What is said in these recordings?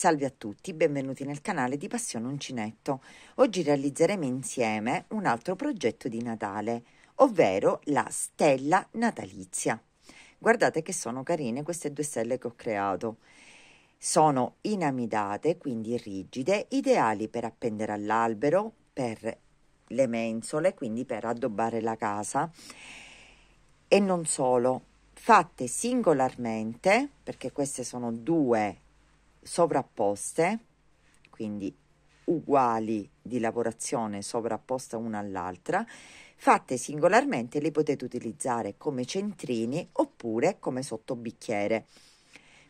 Salve a tutti, benvenuti nel canale di Passione Uncinetto. Oggi realizzeremo insieme un altro progetto di Natale, ovvero la stella natalizia. Guardate che sono carine queste due stelle che ho creato. Sono inamidate, quindi rigide, ideali per appendere all'albero, per le mensole, quindi per addobbare la casa. E non solo, fatte singolarmente, perché queste sono due sovrapposte, quindi uguali di lavorazione sovrapposta una all'altra, fatte singolarmente le potete utilizzare come centrini oppure come sottobicchiere.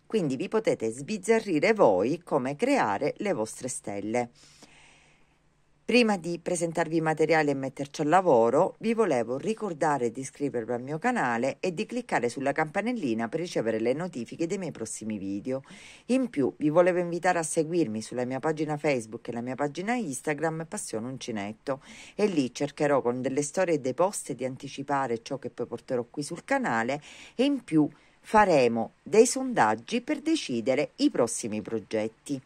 Quindi vi potete sbizzarrire voi come creare le vostre stelle. Prima di presentarvi i materiali e metterci al lavoro, vi volevo ricordare di iscrivervi al mio canale e di cliccare sulla campanellina per ricevere le notifiche dei miei prossimi video. In più, vi volevo invitare a seguirmi sulla mia pagina Facebook e la mia pagina Instagram Passione Uncinetto e lì cercherò con delle storie e dei post di anticipare ciò che poi porterò qui sul canale e in più faremo dei sondaggi per decidere i prossimi progetti.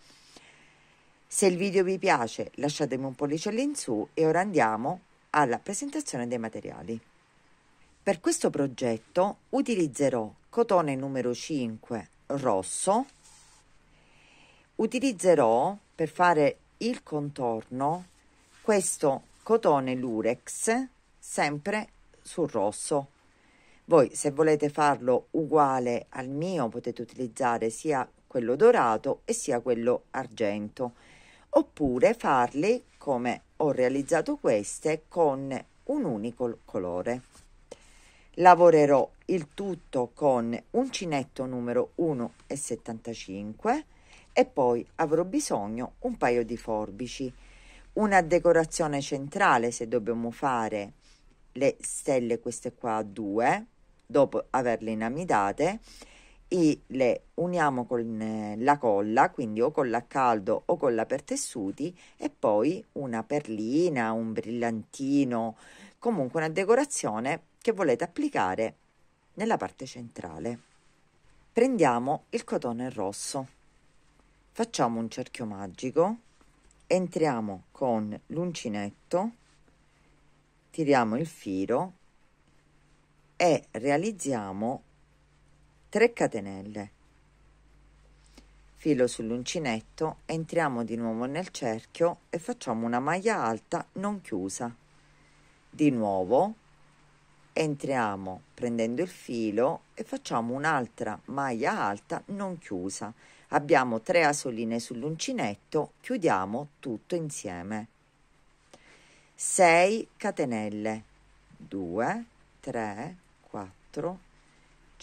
Se il video vi piace lasciatemi un pollice in su e ora andiamo alla presentazione dei materiali. Per questo progetto utilizzerò cotone numero 5 rosso, utilizzerò per fare il contorno questo cotone lurex sempre sul rosso. Voi se volete farlo uguale al mio potete utilizzare sia quello dorato e sia quello argento oppure farli come ho realizzato queste con un unico colore. Lavorerò il tutto con uncinetto numero 1,75 e poi avrò bisogno un paio di forbici, una decorazione centrale se dobbiamo fare le stelle queste qua a due dopo averle inamidate e le uniamo con eh, la colla, quindi o con la caldo o colla per tessuti e poi una perlina, un brillantino, comunque una decorazione che volete applicare nella parte centrale. Prendiamo il cotone rosso, facciamo un cerchio magico, entriamo con l'uncinetto, tiriamo il filo e realizziamo 3 catenelle filo sull'uncinetto entriamo di nuovo nel cerchio e facciamo una maglia alta non chiusa di nuovo entriamo prendendo il filo e facciamo un'altra maglia alta non chiusa abbiamo 3 asoline sull'uncinetto chiudiamo tutto insieme 6 catenelle 2 3 4 5.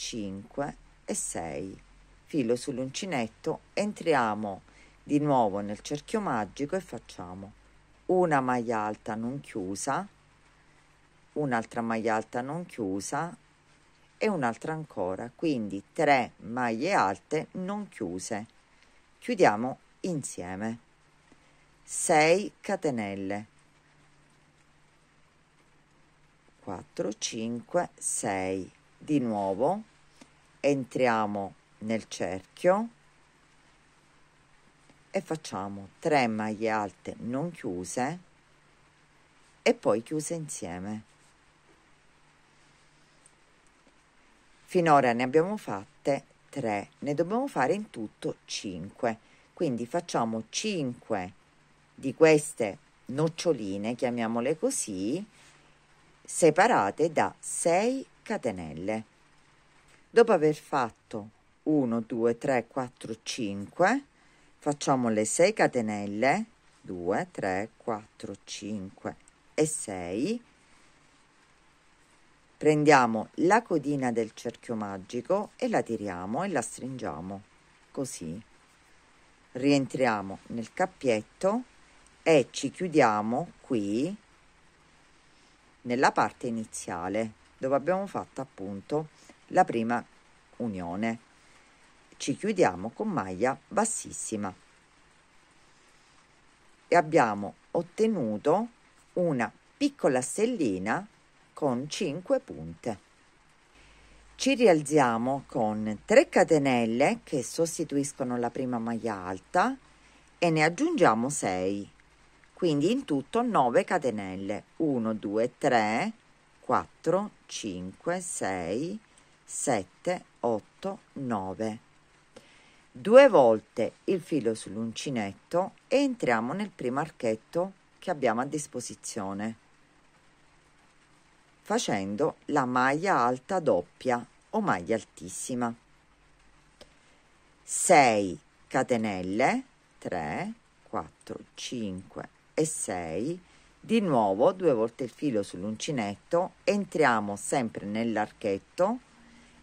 5 e 6. Filo sull'uncinetto, entriamo di nuovo nel cerchio magico e facciamo una maglia alta non chiusa, un'altra maglia alta non chiusa e un'altra ancora, quindi 3 maglie alte non chiuse. Chiudiamo insieme. 6 catenelle 4 5 6 di nuovo entriamo nel cerchio e facciamo 3 maglie alte non chiuse e poi chiuse insieme finora ne abbiamo fatte 3 ne dobbiamo fare in tutto 5 quindi facciamo 5 di queste noccioline chiamiamole così separate da 6 catenelle dopo aver fatto 1 2 3 4 5 facciamo le 6 catenelle 2 3 4 5 e 6 prendiamo la codina del cerchio magico e la tiriamo e la stringiamo così rientriamo nel cappietto e ci chiudiamo qui nella parte iniziale dove abbiamo fatto appunto la prima unione. Ci chiudiamo con maglia bassissima e abbiamo ottenuto una piccola stellina con 5 punte. Ci rialziamo con 3 catenelle che sostituiscono la prima maglia alta e ne aggiungiamo 6, quindi in tutto 9 catenelle, 1, 2, 3, 4, 5, 6, 7, 8, 9. Due volte il filo sull'uncinetto e entriamo nel primo archetto che abbiamo a disposizione facendo la maglia alta doppia o maglia altissima. 6 catenelle 3, 4, 5 e 6 di nuovo due volte il filo sull'uncinetto entriamo sempre nell'archetto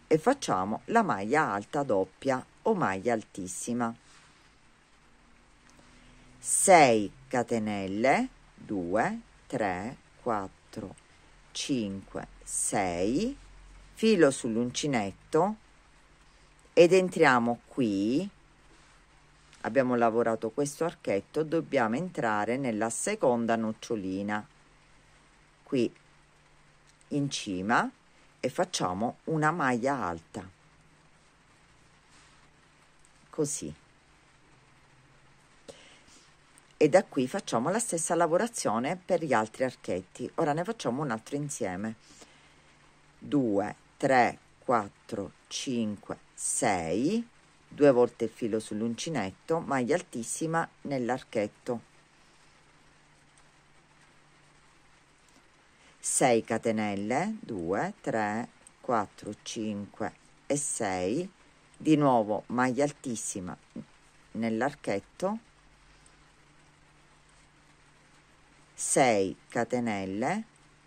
e facciamo la maglia alta doppia o maglia altissima 6 catenelle 2 3 4 5 6 filo sull'uncinetto ed entriamo qui abbiamo lavorato questo archetto dobbiamo entrare nella seconda nocciolina qui in cima e facciamo una maglia alta così e da qui facciamo la stessa lavorazione per gli altri archetti ora ne facciamo un altro insieme 2 3 4 5 6 due volte il filo sull'uncinetto maglia altissima nell'archetto 6 catenelle 2 3 4 5 e 6 di nuovo maglia altissima nell'archetto 6 catenelle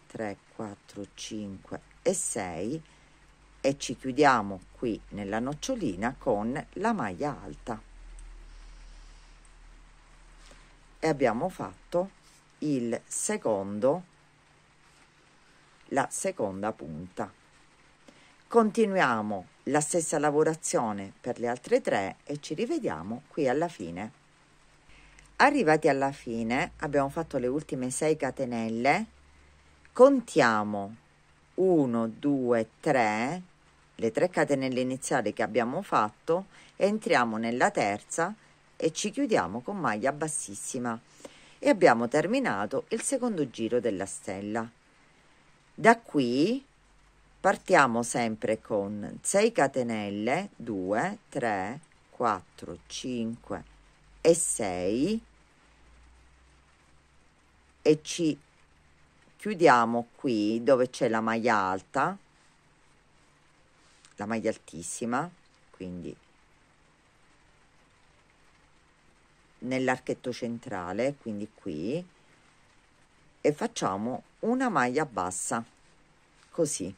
3 4 5 e 6 e ci chiudiamo qui nella nocciolina con la maglia alta e abbiamo fatto il secondo la seconda punta. Continuiamo la stessa lavorazione per le altre tre e ci rivediamo qui alla fine. Arrivati alla fine abbiamo fatto le ultime 6 catenelle, contiamo 1, 2, 3, le 3 catenelle iniziali che abbiamo fatto, entriamo nella terza e ci chiudiamo con maglia bassissima e abbiamo terminato il secondo giro della stella. Da qui partiamo sempre con 6 catenelle 2 3 4 5 e 6 e ci chiudiamo qui dove c'è la maglia alta la maglia altissima quindi nell'archetto centrale quindi qui e facciamo una maglia bassa così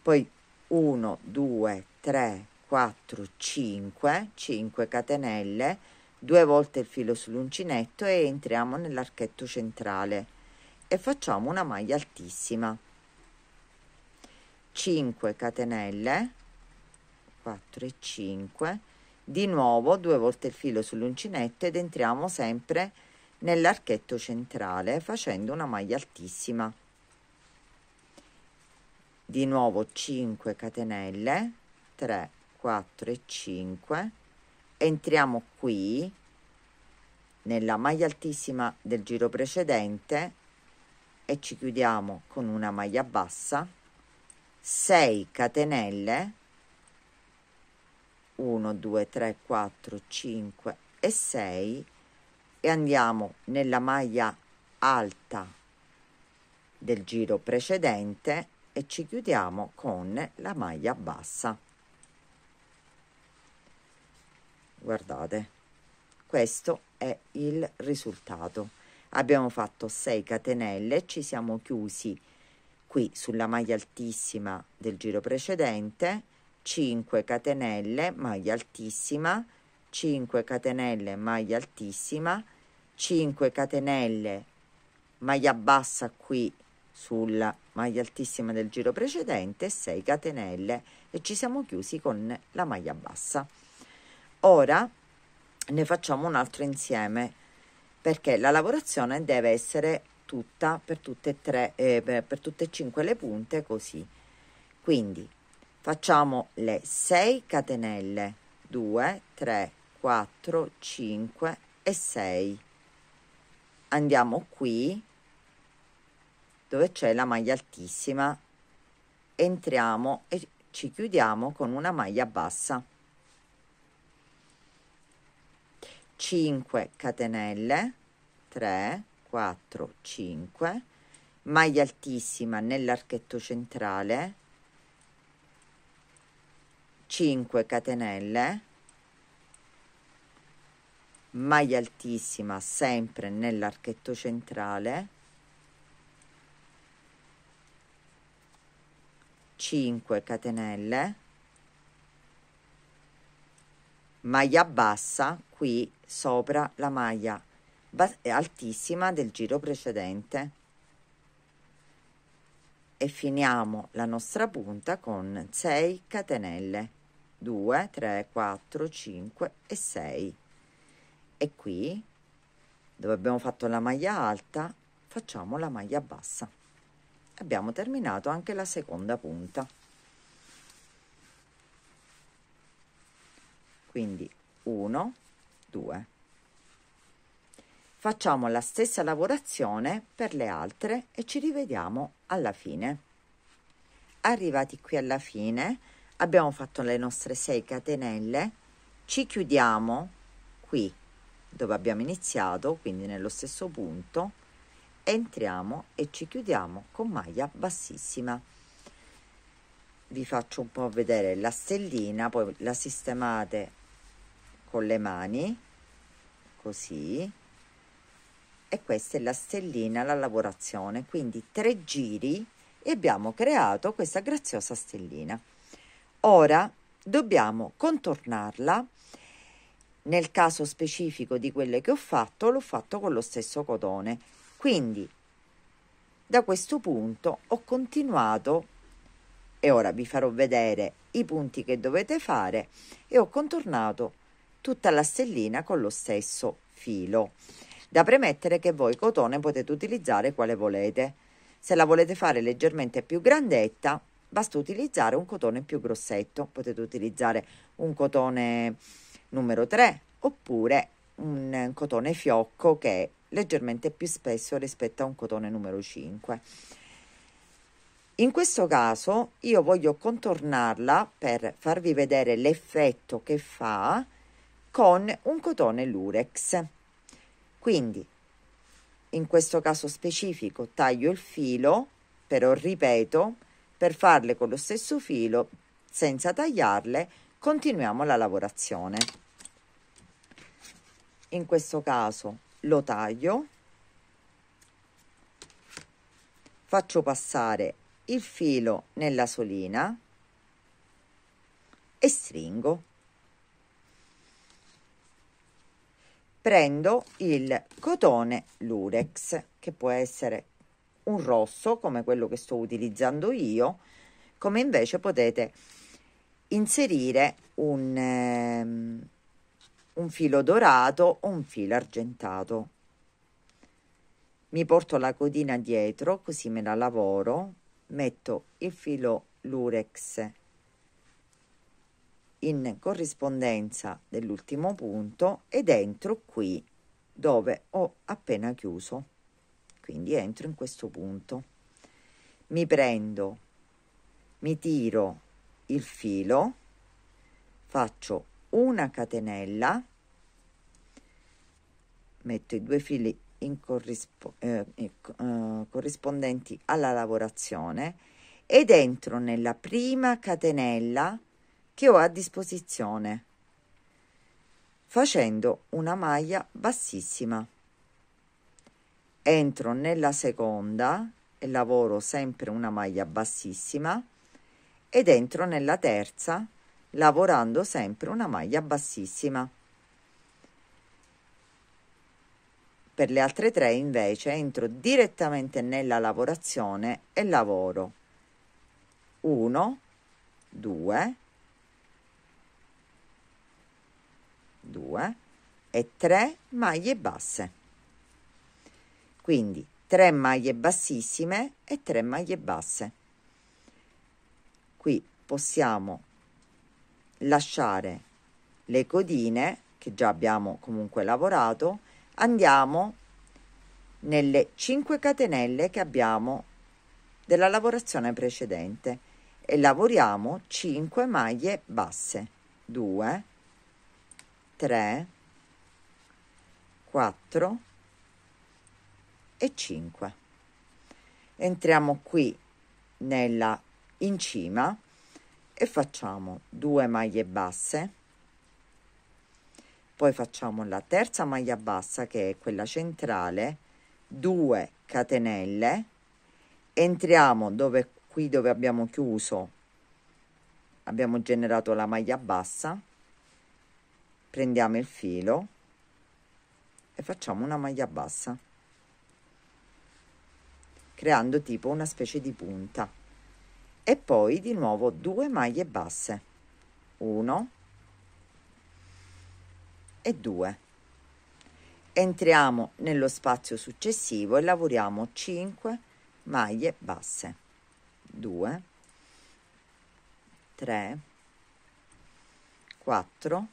poi 1 2 3 4 5 5 catenelle due volte il filo sull'uncinetto e entriamo nell'archetto centrale e facciamo una maglia altissima 5 catenelle 4 e 5 di nuovo due volte il filo sull'uncinetto ed entriamo sempre nell'archetto centrale facendo una maglia altissima di nuovo 5 catenelle 3 4 e 5 entriamo qui nella maglia altissima del giro precedente e ci chiudiamo con una maglia bassa 6 catenelle 1 2 3 4 5 e 6 e andiamo nella maglia alta del giro precedente e ci chiudiamo con la maglia bassa guardate questo è il risultato abbiamo fatto 6 catenelle ci siamo chiusi qui sulla maglia altissima del giro precedente 5 catenelle maglia altissima 5 catenelle maglia altissima 5 catenelle maglia bassa qui sulla maglia altissima del giro precedente 6 catenelle e ci siamo chiusi con la maglia bassa ora ne facciamo un altro insieme perché la lavorazione deve essere tutta per tutte e tre eh, per, per tutte e cinque le punte così quindi facciamo le 6 catenelle 2 3 4, 5 e 6. Andiamo qui dove c'è la maglia altissima, entriamo e ci chiudiamo con una maglia bassa. 5 catenelle 3 4 5 maglia altissima nell'archetto centrale 5 catenelle maglia altissima sempre nell'archetto centrale 5 catenelle maglia bassa qui sopra la maglia altissima del giro precedente e finiamo la nostra punta con 6 catenelle 2 3 4 5 e 6 e qui dove abbiamo fatto la maglia alta facciamo la maglia bassa abbiamo terminato anche la seconda punta quindi 1 2 facciamo la stessa lavorazione per le altre e ci rivediamo alla fine arrivati qui alla fine abbiamo fatto le nostre 6 catenelle ci chiudiamo qui dove abbiamo iniziato, quindi nello stesso punto, entriamo e ci chiudiamo con maglia bassissima. Vi faccio un po' vedere la stellina, poi la sistemate con le mani, così, e questa è la stellina, la lavorazione, quindi tre giri e abbiamo creato questa graziosa stellina. Ora dobbiamo contornarla nel caso specifico di quelle che ho fatto, l'ho fatto con lo stesso cotone. Quindi da questo punto ho continuato e ora vi farò vedere i punti che dovete fare e ho contornato tutta la stellina con lo stesso filo. Da premettere che voi cotone potete utilizzare quale volete. Se la volete fare leggermente più grandetta, basta utilizzare un cotone più grossetto. Potete utilizzare un cotone numero 3 oppure un cotone fiocco che è leggermente più spesso rispetto a un cotone numero 5. In questo caso io voglio contornarla per farvi vedere l'effetto che fa con un cotone lurex. Quindi in questo caso specifico taglio il filo, però ripeto, per farle con lo stesso filo, senza tagliarle, continuiamo la lavorazione in questo caso lo taglio faccio passare il filo nella solina e stringo prendo il cotone lurex che può essere un rosso come quello che sto utilizzando io come invece potete inserire un, ehm, un filo dorato o un filo argentato. Mi porto la codina dietro così me la lavoro, metto il filo lurex in corrispondenza dell'ultimo punto ed entro qui dove ho appena chiuso quindi entro in questo punto mi prendo mi tiro il filo faccio una catenella metto i due fili in corrispo- eh, eh, corrispondenti alla lavorazione ed entro nella prima catenella che ho a disposizione facendo una maglia bassissima entro nella seconda e lavoro sempre una maglia bassissima ed entro nella terza lavorando sempre una maglia bassissima. Per le altre tre invece entro direttamente nella lavorazione e lavoro 1, 2, 2 e 3 maglie basse. Quindi 3 maglie bassissime e 3 maglie basse. Qui possiamo lasciare le codine, che già abbiamo comunque lavorato, andiamo nelle 5 catenelle che abbiamo della lavorazione precedente e lavoriamo 5 maglie basse 2 3 4 e 5 entriamo qui nella in cima e facciamo 2 maglie basse poi facciamo la terza maglia bassa che è quella centrale 2 catenelle entriamo dove qui dove abbiamo chiuso abbiamo generato la maglia bassa prendiamo il filo e facciamo una maglia bassa creando tipo una specie di punta e poi di nuovo 2 maglie basse 1 e 2 entriamo nello spazio successivo e lavoriamo 5 maglie basse 2 3 4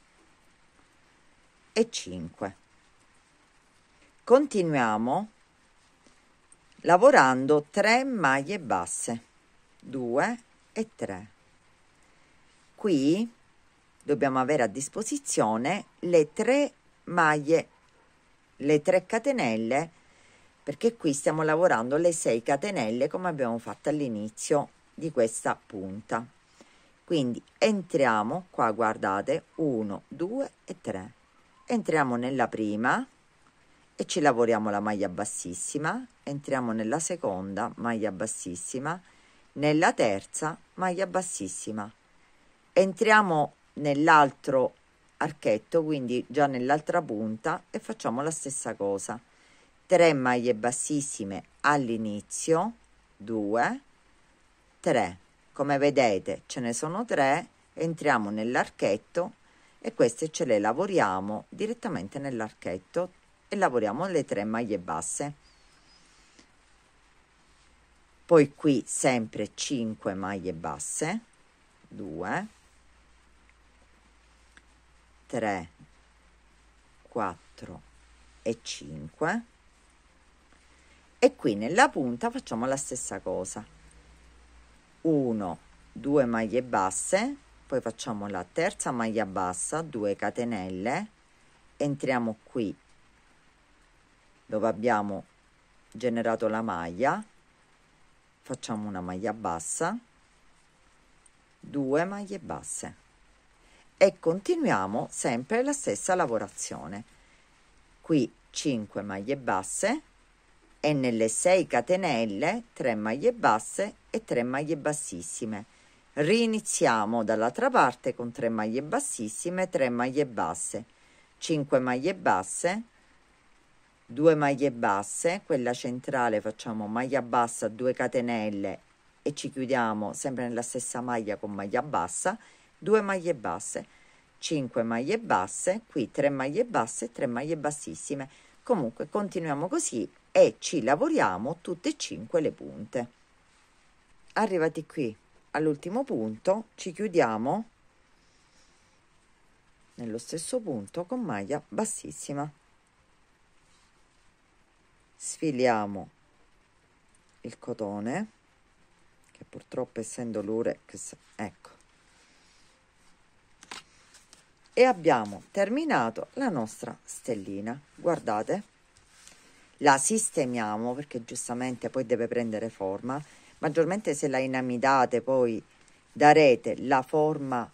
e 5 continuiamo lavorando 3 maglie basse 2 e 3. Qui dobbiamo avere a disposizione le tre maglie, le tre catenelle, perché qui stiamo lavorando le 6 catenelle come abbiamo fatto all'inizio di questa punta. Quindi entriamo qua, guardate, 1, 2 e 3. Entriamo nella prima e ci lavoriamo la maglia bassissima, entriamo nella seconda maglia bassissima nella terza maglia bassissima entriamo nell'altro archetto quindi già nell'altra punta e facciamo la stessa cosa 3 maglie bassissime all'inizio 2 3 come vedete ce ne sono 3 entriamo nell'archetto e queste ce le lavoriamo direttamente nell'archetto e lavoriamo le 3 maglie basse poi qui sempre 5 maglie basse 2 3 4 e 5 e qui nella punta facciamo la stessa cosa 1 2 maglie basse poi facciamo la terza maglia bassa 2 catenelle entriamo qui dove abbiamo generato la maglia facciamo una maglia bassa 2 maglie basse e continuiamo sempre la stessa lavorazione qui 5 maglie basse e nelle 6 catenelle 3 maglie basse e 3 maglie bassissime riniziamo dall'altra parte con 3 maglie bassissime 3 maglie basse 5 maglie basse 2 maglie basse quella centrale facciamo maglia bassa 2 catenelle e ci chiudiamo sempre nella stessa maglia con maglia bassa 2 maglie basse 5 maglie basse qui 3 maglie basse 3 maglie bassissime comunque continuiamo così e ci lavoriamo tutte e 5 le punte arrivati qui all'ultimo punto ci chiudiamo nello stesso punto con maglia bassissima sfiliamo il cotone che purtroppo essendo l'urex ecco e abbiamo terminato la nostra stellina guardate la sistemiamo perché giustamente poi deve prendere forma maggiormente se la inamidate poi darete la forma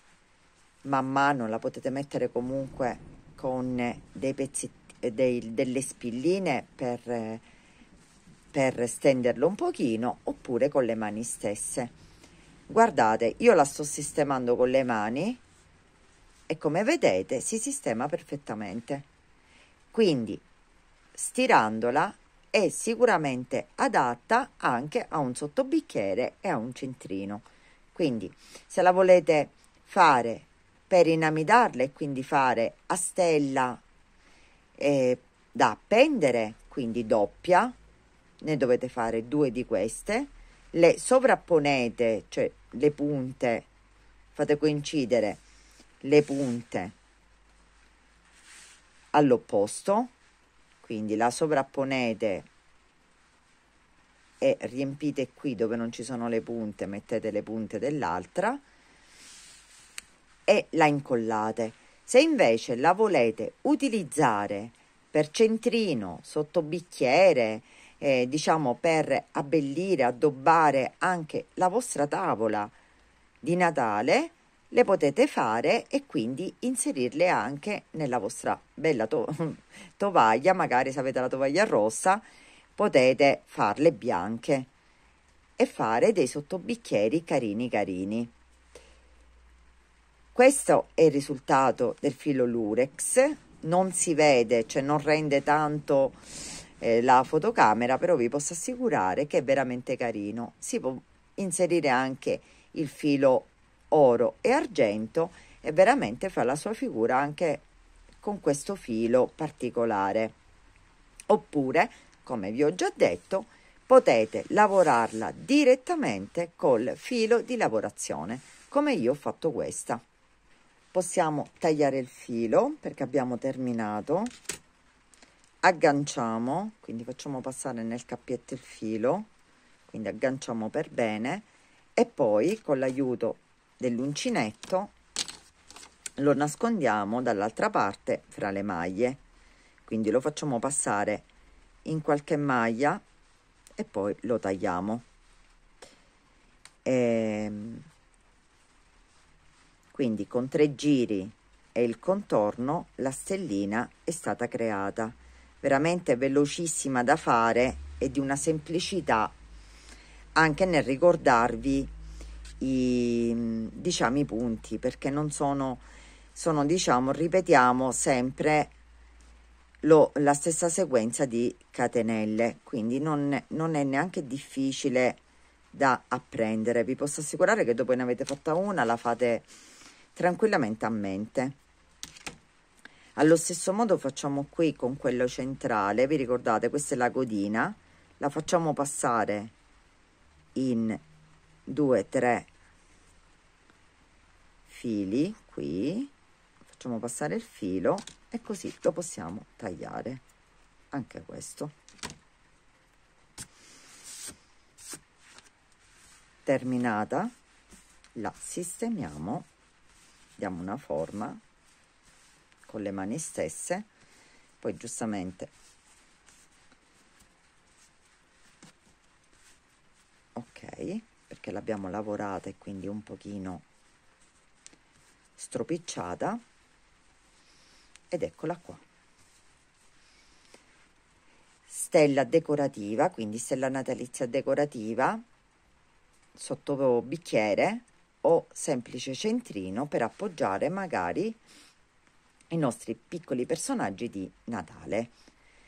man mano la potete mettere comunque con dei pezzettini dei, delle spilline per, per stenderlo un pochino oppure con le mani stesse guardate io la sto sistemando con le mani e come vedete si sistema perfettamente quindi stirandola è sicuramente adatta anche a un sottobicchiere e a un centrino quindi se la volete fare per inamidarla e quindi fare a stella eh, da appendere, quindi doppia, ne dovete fare due di queste, le sovrapponete, cioè le punte, fate coincidere le punte all'opposto, quindi la sovrapponete e riempite qui dove non ci sono le punte, mettete le punte dell'altra e la incollate se invece la volete utilizzare per centrino, sottobicchiere, eh, diciamo per abbellire, addobbare anche la vostra tavola di Natale, le potete fare e quindi inserirle anche nella vostra bella to tovaglia, magari se avete la tovaglia rossa, potete farle bianche e fare dei sottobicchieri carini carini. Questo è il risultato del filo Lurex, non si vede, cioè non rende tanto eh, la fotocamera, però vi posso assicurare che è veramente carino. Si può inserire anche il filo oro e argento e veramente fa la sua figura anche con questo filo particolare. Oppure, come vi ho già detto, potete lavorarla direttamente col filo di lavorazione, come io ho fatto questa possiamo tagliare il filo perché abbiamo terminato agganciamo quindi facciamo passare nel cappietto il filo quindi agganciamo per bene e poi con l'aiuto dell'uncinetto lo nascondiamo dall'altra parte fra le maglie quindi lo facciamo passare in qualche maglia e poi lo tagliamo e ehm, quindi con tre giri e il contorno la stellina è stata creata veramente velocissima da fare e di una semplicità anche nel ricordarvi i diciamo i punti perché non sono sono diciamo ripetiamo sempre lo, la stessa sequenza di catenelle quindi non, non è neanche difficile da apprendere vi posso assicurare che dopo ne avete fatta una la fate tranquillamente a mente allo stesso modo facciamo qui con quello centrale vi ricordate questa è la codina, la facciamo passare in 2 3 fili qui facciamo passare il filo e così lo possiamo tagliare anche questo terminata la sistemiamo diamo una forma con le mani stesse poi giustamente ok perché l'abbiamo lavorata e quindi un pochino stropicciata ed eccola qua stella decorativa quindi stella natalizia decorativa sotto bicchiere o semplice centrino per appoggiare magari i nostri piccoli personaggi di Natale.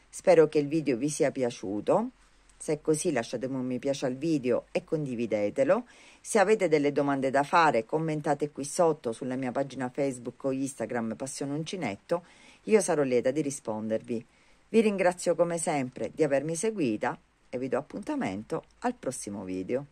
Spero che il video vi sia piaciuto. Se è così lasciate un mi piace al video e condividetelo. Se avete delle domande da fare commentate qui sotto sulla mia pagina Facebook o Instagram Passione Uncinetto. Io sarò lieta di rispondervi. Vi ringrazio come sempre di avermi seguita e vi do appuntamento al prossimo video.